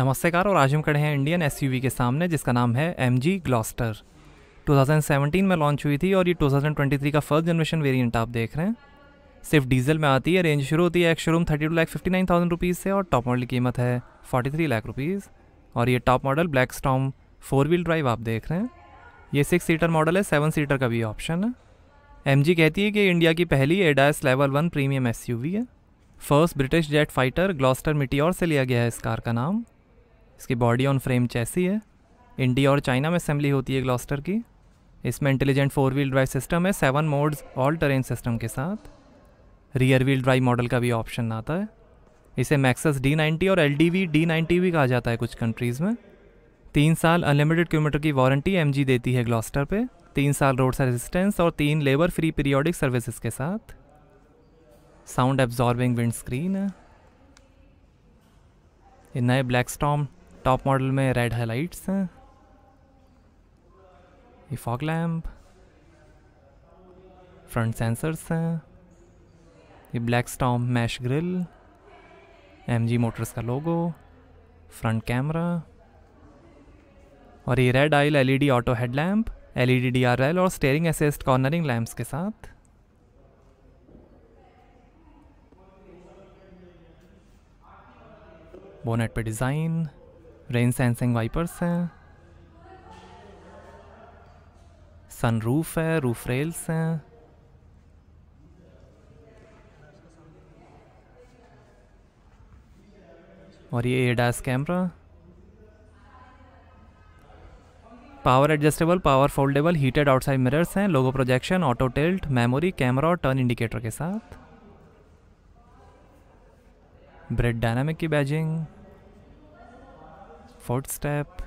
नमस्कार और आज हम खड़े हैं इंडियन एस के सामने जिसका नाम है एम जी ग्लॉस्टर 2017 में लॉन्च हुई थी और ये 2023 का फर्स्ट जनरेशन वेरिएंट आप देख रहे हैं सिर्फ डीजल में आती है रेंज शुरू होती है एक showroom thirty two lakh fifty nine thousand rupees से और टॉप मॉडल की कीमत है फोर्टी थ्री लाख रुपीज़ और ये top model Black Storm four wheel drive आप देख रहे हैं ये सिक्स सीटर मॉडल है सेवन सीटर का भी ऑप्शन है एम कहती है कि इंडिया की पहली एडास लेवल वन प्रीमियम एस है first British jet fighter Gloster Meteor से लिया गया है इस कार का नाम इसकी बॉडी ऑन फ्रेम चैसी है इंडिया और चाइना में असेंबली होती है ग्लॉस्टर की इसमें intelligent four wheel drive system है seven modes all terrain system के साथ रियर व्हील ड्राइव मॉडल का भी ऑप्शन आता है इसे मैक्सस डी नाइन्टी और L D V D ninety भी कहा जाता है कुछ कंट्रीज़ में तीन साल अनलिमिटेड किलोमीटर की वारंटी एम जी देती है ग्लॉस्टर पर तीन साल रोड से रेजिस्टेंस और तीन लेबर फ्री पीरियोडिक सर्विसेज के साथ साउंड एब्जॉर्बिंग विंड स्क्रीन है ये नए ब्लैक स्टॉम टॉप मॉडल में रेड हाईलाइट्स हैं ये फॉग लैम्प फ्रंट सेंसर्स हैं ये Black Storm mesh grille G motors का लोगो फ्रंट कैमरा और ये रेड आयल LED e auto headlamp LED DRL e और स्टेयरिंग असिस्ट कॉर्नरिंग लैम्प्स के साथ बोनेट पे डिज़ाइन रेन सेंसिंग वाइपर्स हैं सनरूफ है रूफ रेल्स हैं और ये ADAS camera power adjustable power foldable heated outside mirrors हैं logo projection auto tilt memory camera और टर्न इंडिकेटर के साथ ब्रेड डायनामिक की badging footstep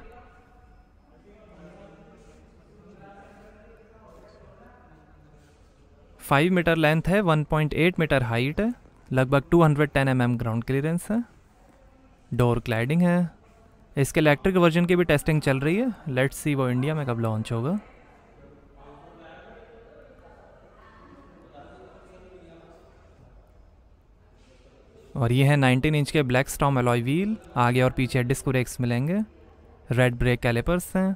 five metre length है one point eight metre height है लगभग two hundred ten M M ground clearance है डोर क्लाइडिंग है इसके इलेक्ट्रिक वर्जन की भी टेस्टिंग चल रही है लेट्स सी वो इंडिया में कब लॉन्च होगा और ये है 19 इंच के ब्लैक स्टॉम एलॉय व्हील आगे और पीछे डिस्क ब्रेक्स मिलेंगे रेड ब्रेक कैलेपर्स हैं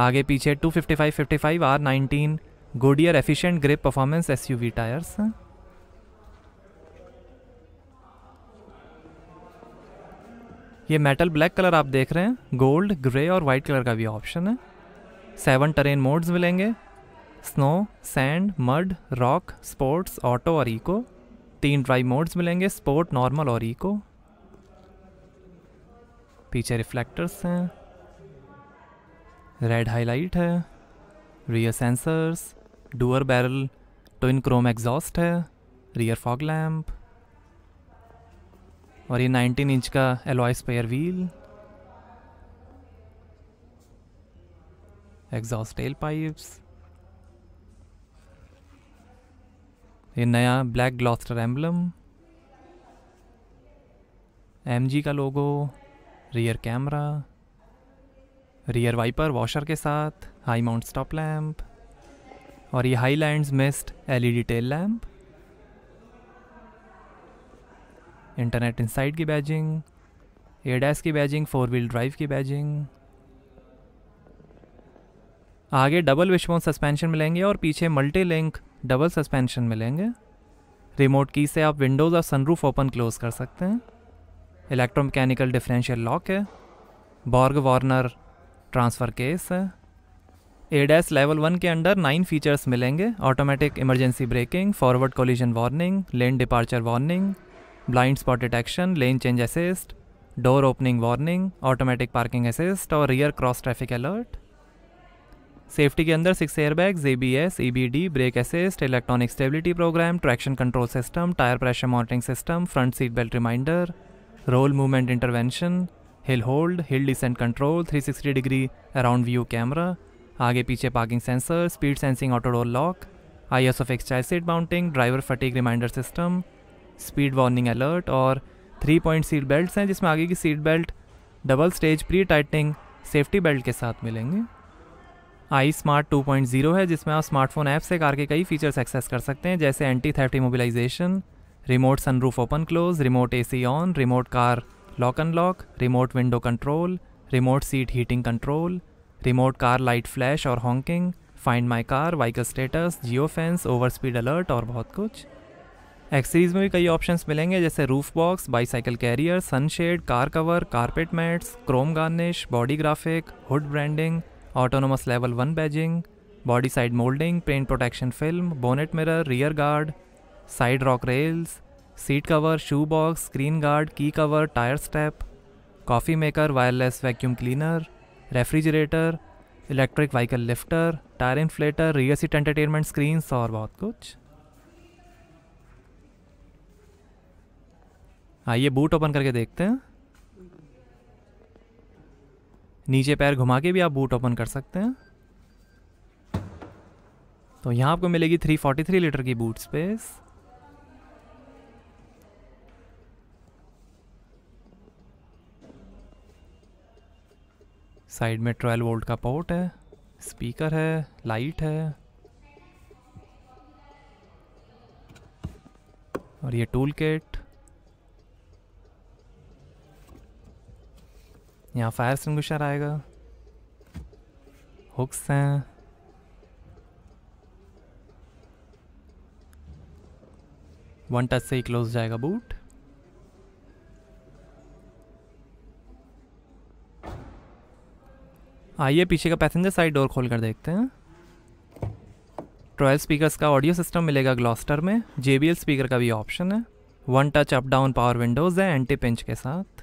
आगे पीछे 255 55 R 19 Goodyear efficient grip performance SUV tyres हैं ये मेटल ब्लैक कलर आप देख रहे हैं गोल्ड ग्रे और वाइट कलर का भी ऑप्शन है सेवन ट्रेन मोड्स मिलेंगे snow sand mud rock sports auto और इको तीन ड्राइव मोड्स मिलेंगे स्पोर्ट नॉर्मल और इको पीछे रिफ्लेक्टर्स हैं रेड हाईलाइट है rear sensors doer barrel twin chrome exhaust है रियर फॉग लैम्प और ये 19 इंच का alloy spare wheel exhaust tail pipes ये नया ब्लैक ग्लॉस्टर एम्बलम एमजी का logo rear camera rear wiper washer के साथ हाई माउंट स्टॉप लैम्प और ये high land mist LED tail lamp internet inside की बैजिंग एडैस की बैजिंग फोर व्हील ड्राइव की बैजिंग आगे डबल विशबोन सस्पेंशन मिलेंगे और पीछे मल्टी लिंक डबल सस्पेंशन मिलेंगे रिमोट की से आप विंडोज़ और सनरूफ ओपन क्लोज कर सकते हैं इलेक्ट्रोमैकेनिकल डिफरेंशियल लॉक है बॉर्ग वार्नर ट्रांसफ़र केस है ए डैस लेवल वन के अंडर नाइन फीचर्स मिलेंगे automatic emergency braking forward collision warning lane departure warning blind spot detection lane change assist door opening warning automatic parking assist और rear cross traffic alert safety के अंदर six air E B EBD brake assist electronic stability programme traction control system tyre pressure monitoring system front seat belt reminder roll movement intervention hill hold hill descent control 360 degree around view camera आगे पीछे parking sensor speed sensing auto door lock ISOFIX एक्सचाइज seat mounting driver fatigue reminder system speed warning alert और three point seat belt हैं जिसमें आगे की seat belt double stage pre tightening safety belt के साथ मिलेंगे आई स्मार्ट जीरो है जिसमें आप स्मार्टफोन ऐप से कार के कई फीचर्स एक्सेस कर सकते हैं जैसे anti theft mobilisation remote sunroof open close remote C on remote car lock unlock remote window control remote seat heating control remote car light flash और honking find my car vehicle status geo fence over speed alert और बहुत कुछ एक्सीरीज में भी कई options मिलेंगे जैसे roof box bicycle carrier sunshade car cover carpet mats chrome garnish body graphic hood branding autonomous level one badging body side moulding paint protection film bonnet mirror rear guard side rock rails seat cover shoe box screen guard key cover tyre step coffee maker wireless vacuum cleaner refrigerator electric vehicle lifter tyre inflator rear seat entertainment screens और बहुत कुछ आइए boot open करके देखते हैं नीचे पैर घुमा के भी आप बूट ओपन कर सकते हैं तो यहाँ आपको मिलेगी 343 लीटर की बूट स्पेस साइड में ट्वेल्व वोल्ट का पोर्ट है स्पीकर है लाइट है और ये टूल किट यहाँ फायर सिंगुशर आएगा हुक्स हैं वन टच से ही क्लोज जाएगा बूट आइए पीछे का पैसेंजर साइड डोर खोल कर देखते हैं ट्वेल्व स्पीकर्स का ऑडियो सिस्टम मिलेगा ग्लॉस्टर में जे स्पीकर का भी ऑप्शन है one touch up down power windows है एंटी पिंच के साथ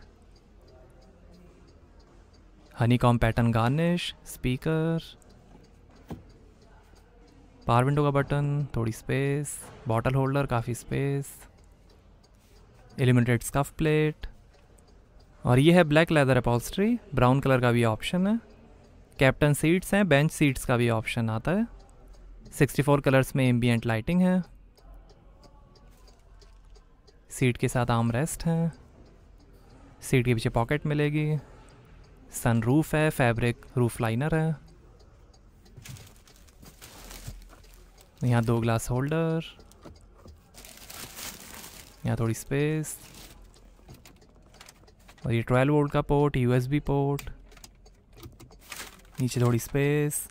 honeycomb pattern garnish speaker power window का बटन थोड़ी स्पेस बॉटल होल्डर काफ़ी स्पेस एलिमिनेटेड स्कफ प्लेट और ये है black leather upholstery brown colour का भी ऑप्शन है कैप्टन सीट्स हैं बेंच सीट्स का भी ऑप्शन आता है 64 कलर्स में एम्बियट लाइटिंग है सीट के साथ आम रेस्ट हैं सीट के पीछे पॉकेट मिलेगी सनरूफ है फैब्रिक रूफ लाइनर है यहाँ दो ग्लास होल्डर यहाँ थोड़ी स्पेस और ये ट्वेल्व वोल्ट का पोर्ट यूएसबी पोर्ट नीचे थोड़ी स्पेस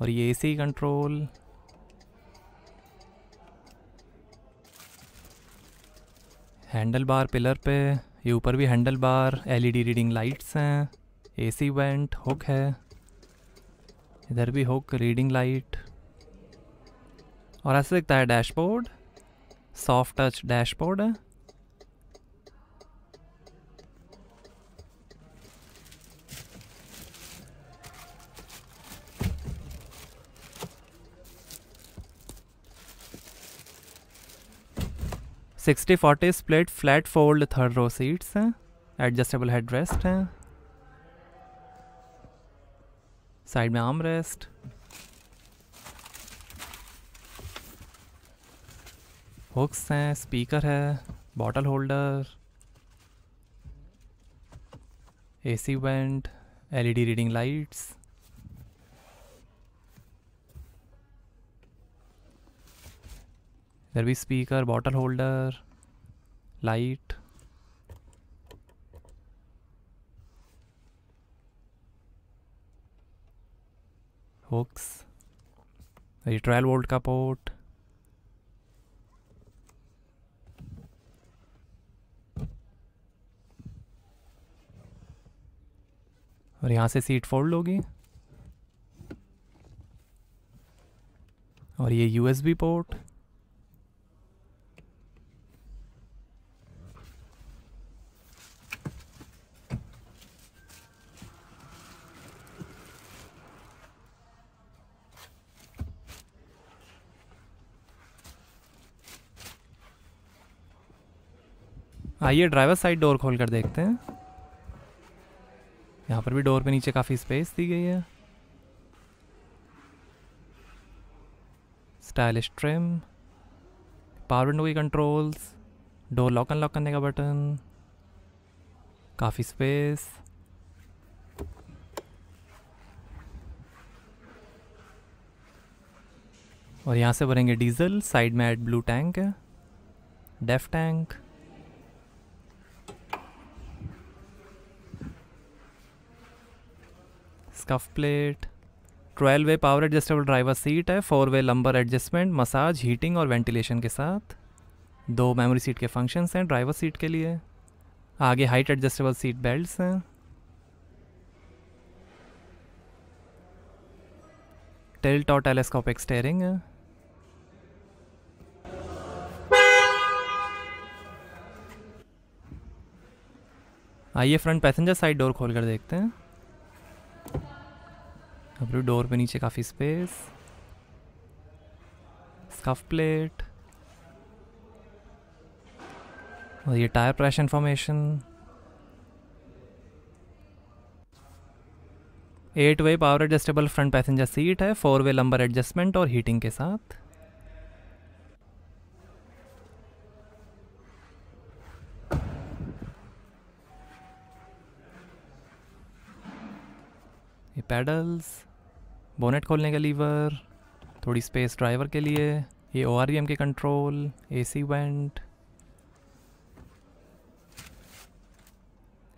और ये AC control handle bar pillar पे ये ऊपर भी handle bar LED reading lights हैं एसी वेंट हुक है इधर भी हुक रीडिंग लाइट और ऐसे दिखता है डैशबोर्ड सॉफ्ट टच डैशबोर्ड है sixty forty split flat fold third row seats हैं एडजस्टेबल हेड रेस्ट हैं साइड में आम रेस्ट हुक्स हैं स्पीकर है bottle holder AC vent LED reading lights इधर भी speaker bottle holder light hooks ये twelve volt का पोर्ट और यहाँ से सीट फोल्ड होगी और ये यूएसबी पोर्ट आइए ड्राइवर साइड डोर खोल कर देखते हैं यहाँ पर भी डोर पे नीचे काफ़ी स्पेस दी गई है स्टाइलिश ट्रिम पावर विंडो की कंट्रोल्स डोर लॉक अनलॉक करने का बटन काफ़ी स्पेस और यहाँ से भरेंगे डीजल साइड में एड ब्लू टैंक है DEF tank scuff plate twelve way power adjustable driver seat है four way lumbar adjustment massage heating और वेंटिलेशन के साथ दो मेमोरी सीट के फंक्शंस हैं ड्राइवर सीट के लिए आगे हाइट एडजस्टेबल सीट बेल्ट्स हैं टेल्ट और टेलीस्कोपिक स्टेयरिंग है आइए फ्रंट पैसेंजर साइड डोर खोल कर देखते हैं डब्ल्यू डोर पे नीचे काफ़ी स्पेस स्कफ प्लेट और ये tyre pressure information eight way power adjustable front passenger seat है फोर वे लंबर एडजस्टमेंट और हीटिंग के साथ ये पैडल्स बोनेट खोलने का लीवर थोड़ी स्पेस ड्राइवर के लिए ये ओ e के control AC vent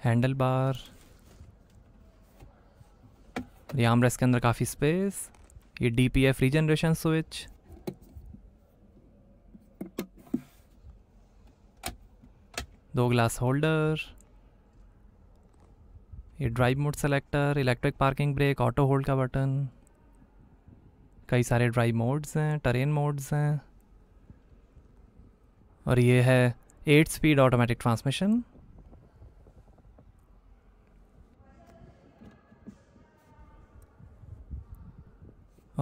handle bar ये आमरेस के अंदर काफ़ी स्पेस ये D P F regeneration switch दो ग्लास होल्डर ये drive mode selector electric parking brake auto hold का बटन कई सारे ड्राई मोड्स हैं टरेन मोड्स हैं और ये है एट स्पीड ऑटोमेटिक ट्रांसमिशन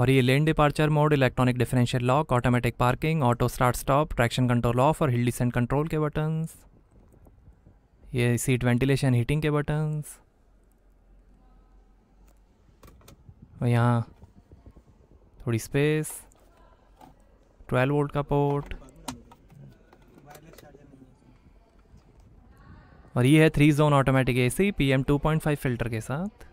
और ये lane departure mode electronic differential lock automatic parking auto start stop traction control off और हिल डिसेंट कंट्रोल के बटन्स ये सीट वेंटिलेशन हीटिंग के बटन्स और यहाँ थोड़ी स्पेस 12 वोल्ट का पोर्ट और ये है three zone automatic AC PM 2.5 filter के साथ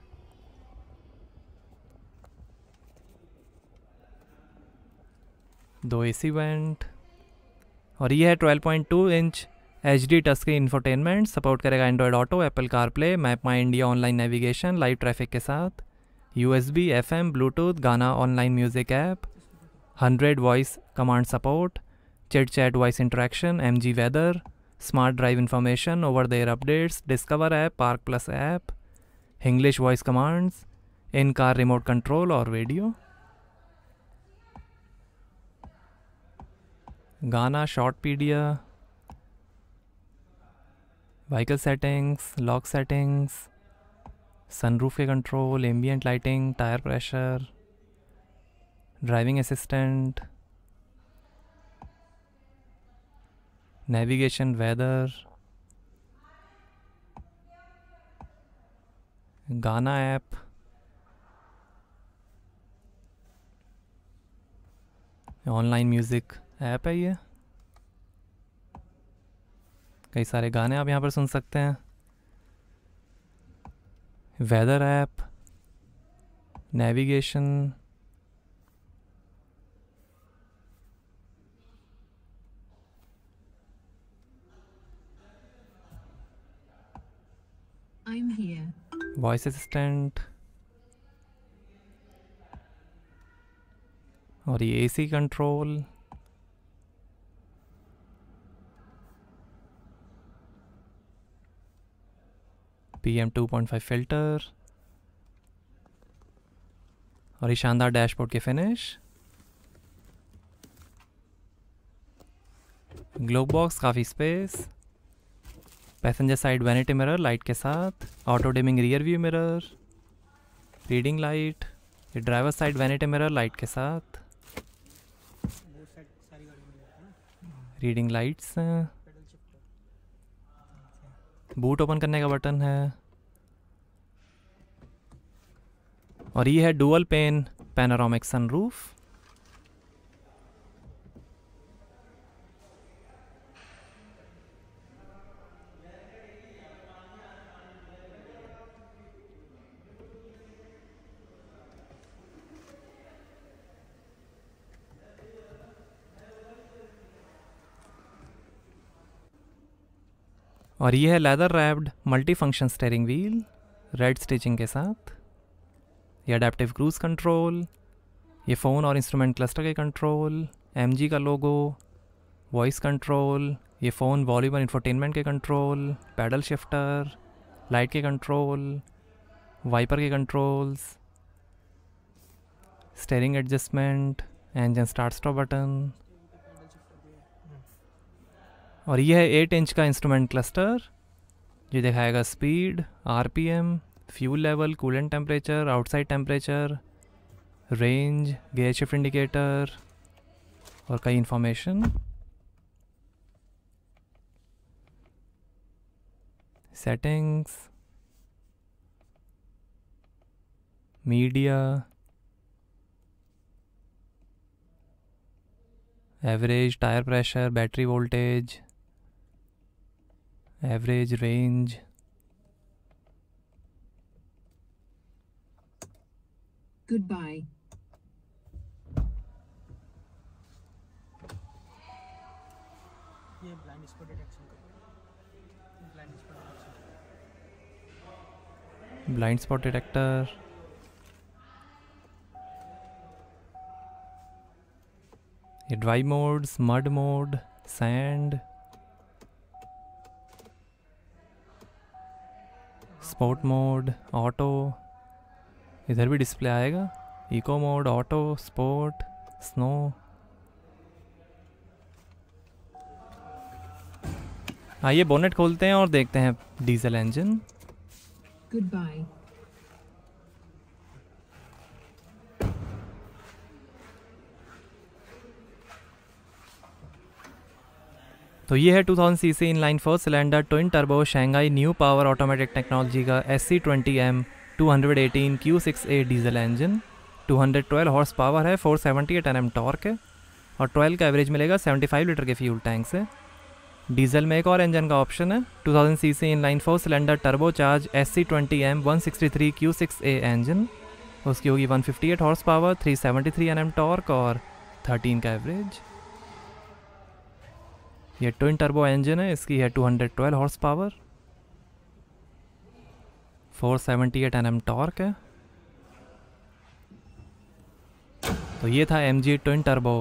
दो एसी वेंट और ये है 12.2 inch H D touch screen infotainment support करेगा Android Auto Apple CarPlay map my India online navigation live traffic के साथ USB FM Bluetooth Gaana online music app hundred voice command support chit chat voice interaction M G weather smart drive information over the air updates discover app park plus app English voice commands in car remote control और radio Gaana shortpedia vehicle settings lock settings sunroof के control ambient lighting tyre pressure driving assistant navigation weather Gaana app online music app है ये कई सारे गाने आप यहाँ पर सुन सकते हैं weather app, navigation, I'm here. Voice assistant. or the AC control PM 2.5 filter और ये शानदार डैशबोर्ड के फिनिश ग्लोब बॉक्स काफ़ी space passenger side vanity mirror light के साथ auto dimming rear view mirror reading light ये driver side vanity mirror light के साथ रीडिंग लाइट्स हैं बूट ओपन करने का बटन है और ये है डुअल पेन पैनारोमिक सनरूफ और ये है leather wrapped multi function steering wheel red stitching के साथ ये अडेप्टिव क्रूज़ कंट्रोल ये फ़ोन और इंस्ट्रूमेंट क्लस्टर के कंट्रोल एम का लोगो वॉइस कंट्रोल ये फ़ोन वॉल्यूम और इंफोटेनमेंट के कंट्रोल पैडल शिफ्टर लाइट के कंट्रोल वाइपर के controls steering adjustment engine start stop button और ये है एट इंच का इंस्ट्रूमेंट क्लस्टर जो दिखाएगा speed RPM fuel level coolant temperature outside temperature range gear shift indicator और कई information settings media average tyre pressure battery voltage average range goodbye blind spot detector drive modes mud mode sand sport mode auto इधर भी display आएगा eco mode auto sport snow आइए bonnet खोलते हैं और देखते हैं डीजल इंजन गुड बाय तो ये है 2000 in line four cylinder twin turbo Shanghai new power automatic technology का S C twenty M two hundred eighteen Q six A diesel engine two hundred twelve horse power है four seventy eight N M torque है और twelve का average मिलेगा seventy five litre के fuel tank से diesel में एक और इंजन का ऑप्शन है two thousand C C in line four cylinder turbo charge S C twenty M one sixty three Q six A engine उसकी होगी one fifty eight horse power three three N M torque और thirteen का average ये twin turbo engine है इसकी है 212 horse power 478 NM torque है तो ये था M G twin turbo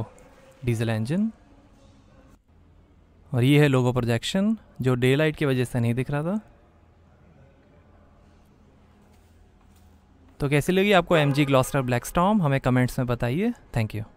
diesel engine और ये है लोगो प्रोजेक्शन जो डे लाइट की वजह से नहीं दिख रहा था तो कैसी लगी आपको M G Gloster black storm हमें कमेंट्स में बताइए थैंक यू